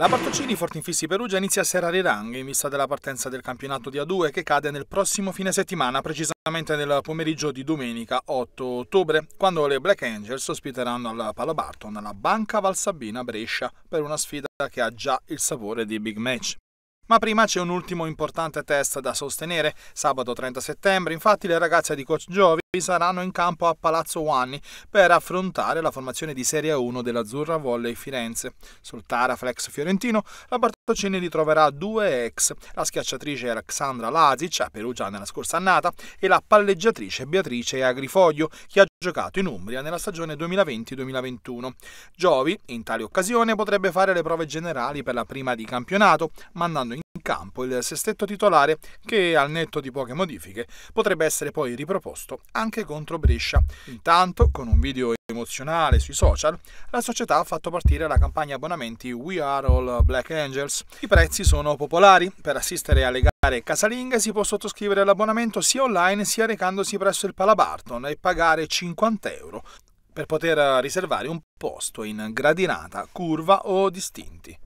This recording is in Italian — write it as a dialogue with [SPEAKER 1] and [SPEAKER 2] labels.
[SPEAKER 1] La di Fortin Fissi Perugia inizia a serrare i ranghi in vista della partenza del campionato di A2 che cade nel prossimo fine settimana, precisamente nel pomeriggio di domenica 8 ottobre, quando le Black Angels ospiteranno al Palo Barton la Banca Valsabina Brescia per una sfida che ha già il sapore di big match. Ma prima c'è un ultimo importante test da sostenere. Sabato 30 settembre, infatti, le ragazze di Coach Giovi saranno in campo a Palazzo Wanni per affrontare la formazione di Serie 1 dell'Azzurra Volley Firenze. Sul Taraflex Fiorentino, la Bartolcini ritroverà due ex, la schiacciatrice Alexandra Lazic a Perugia nella scorsa annata e la palleggiatrice Beatrice Agrifoglio, che ha giocato in Umbria nella stagione 2020-2021. Giovi, in tale occasione, potrebbe fare le prove generali per la prima di campionato, mandando in campo il sestetto titolare che al netto di poche modifiche potrebbe essere poi riproposto anche contro Brescia. Intanto, con un video emozionale sui social, la società ha fatto partire la campagna abbonamenti We Are All Black Angels. I prezzi sono popolari per assistere alle gare Casalinga si può sottoscrivere all'abbonamento sia online sia recandosi presso il Palabarton e pagare 50 euro per poter riservare un posto in gradinata, curva o distinti.